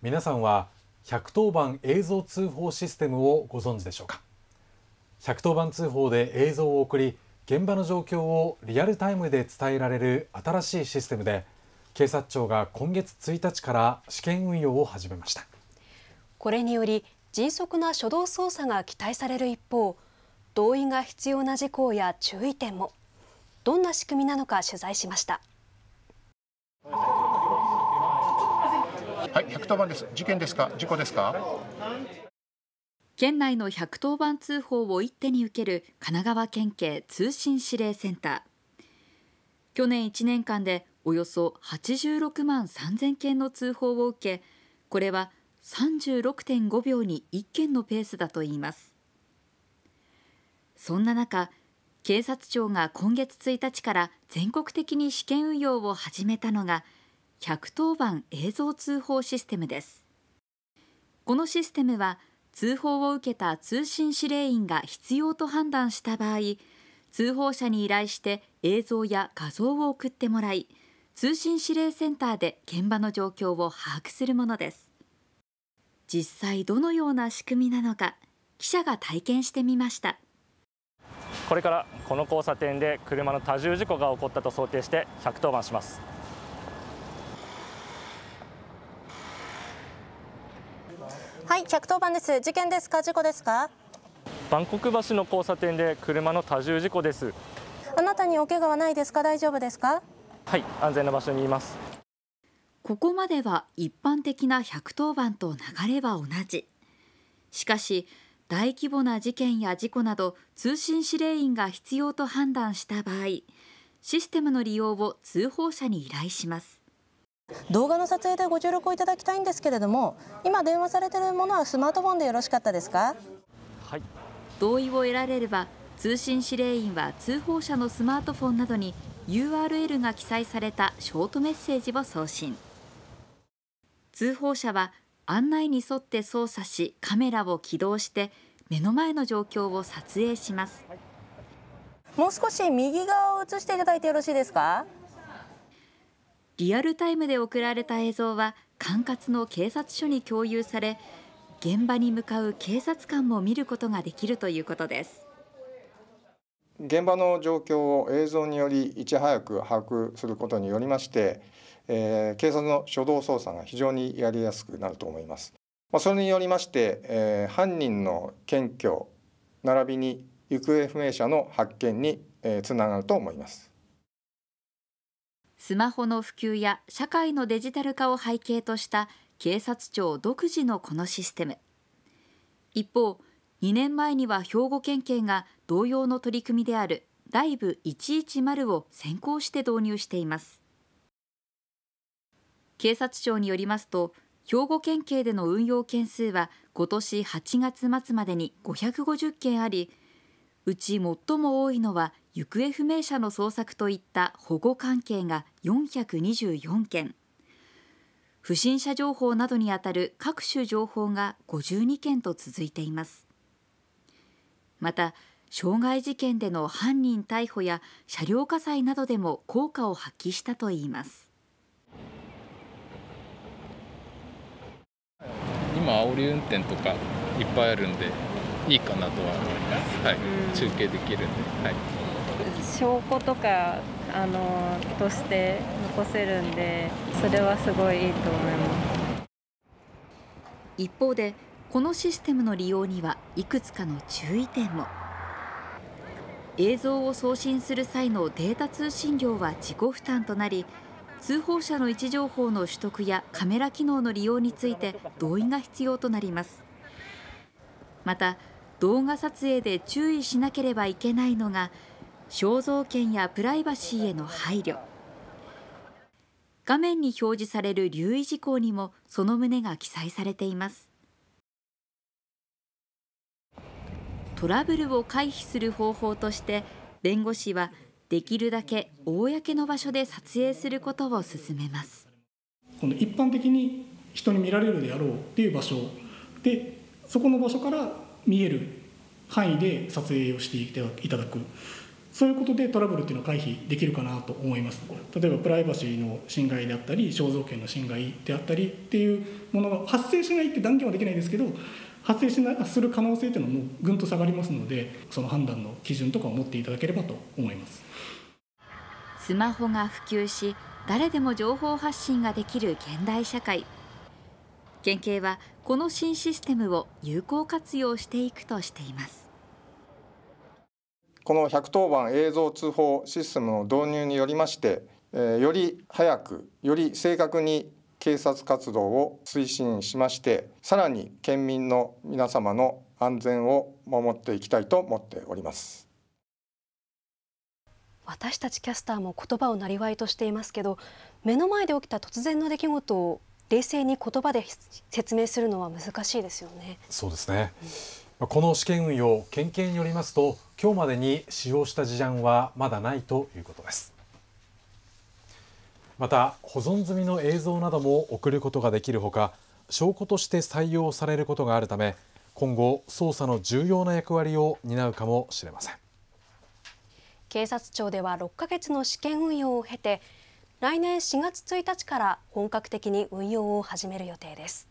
皆さんは110番映像通報システムをご存知でしょうか110番通報で映像を送り現場の状況をリアルタイムで伝えられる新しいシステムで警察庁が今月1日から試験運用を始めましたこれにより迅速な初動操作が期待される一方同意が必要な事項や注意点もどんな仕組みなのか取材しましたはい、110番です。事件ですか事故ですか県内の110番通報を一手に受ける神奈川県警通信指令センター。去年1年間でおよそ86万3 0件の通報を受け、これは36.5秒に1件のペースだと言います。そんな中、警察庁が今月1日から全国的に試験運用を始めたのが、110番映像通報システムですこのシステムは通報を受けた通信指令員が必要と判断した場合通報者に依頼して映像や画像を送ってもらい通信指令センターで現場の状況を把握するものです実際どのような仕組みなのか記者が体験してみましたこれからこの交差点で車の多重事故が起こったと想定して110番しますはい110番です事件ですか事故ですかバンコク橋の交差点で車の多重事故ですあなたにお怪我はないですか大丈夫ですかはい安全な場所にいますここまでは一般的な110番と流れは同じしかし大規模な事件や事故など通信指令員が必要と判断した場合システムの利用を通報者に依頼します動画の撮影でご協力をいただきたいんですけれども今電話されているものはスマートフォンでよろしかったですかはい同意を得られれば通信指令員は通報者のスマートフォンなどに URL が記載されたショートメッセージを送信通報者は案内に沿って操作しカメラを起動して目の前の状況を撮影します、もう少し右側を映していただいてよろしいですかリアルタイムで送られた映像は管轄の警察署に共有され現場に向かう警察官も見ることができるということです現場の状況を映像によりいち早く把握することによりまして、えー、警察の初動捜査が非常にやりやすくなると思います。まあ、それによりまして、えー、犯人の検挙並びに行方不明者の発見に、えー、つながると思います。スマホの普及や社会のデジタル化を背景とした警察庁独自のこのシステム一方2年前には兵庫県警が同様の取り組みであるライブ110を先行して導入しています警察庁によりますと兵庫県警での運用件数は今年8月末までに550件ありうち最も多いのは行方不明者の捜索といった保護関係が424件不審者情報などにあたる各種情報が52件と続いていますまた傷害事件での犯人逮捕や車両火災などでも効果を発揮したといいます今煽り運転とかいっぱいあるんでいいかなとは思います、はい、中継できるんで、はい、証拠とかあのとして残せるんでそれはすごいいいと思います一方でこのシステムの利用にはいくつかの注意点も映像を送信する際のデータ通信料は自己負担となり通報者の位置情報の取得やカメラ機能の利用について同意が必要となりますまた動画撮影で注意しなければいけないのが肖像権やプライバシーへの配慮画面に表示される留意事項にもその旨が記載されていますトラブルを回避する方法として弁護士はできるだけ公の場所で撮影することを勧めますこの一般的に人に見られるであろうっていう場所でそこの場所から見える範囲で撮影をしていただくそういうことでトラブルっていうのは回避できるかなと思います例えばプライバシーの侵害であったり肖像権の侵害であったりっていうものが発生しないって断言はできないですけど発生しなする可能性っていうのもぐんと下がりますのでその判断の基準とかを持っていただければと思いますスマホが普及し誰でも情報発信ができる現代社会県警はこの新システムを有効活用していくとしていますこの110番映像通報システムの導入によりましてより早くより正確に警察活動を推進しましてさらに県民の皆様の安全を守っていきたいと思っております私たちキャスターも言葉をなりわいとしていますけど目の前で起きた突然の出来事を冷静に言葉で説明するのは難しいですよね。そうですね、うん、この試験運用、県警によりますと、今日までに使用した事案はまだないということです。また、保存済みの映像なども送ることができるほか、証拠として採用されることがあるため、今後、捜査の重要な役割を担うかもしれません。警察庁では6ヶ月の試験運用を経て来年4月1日から本格的に運用を始める予定です。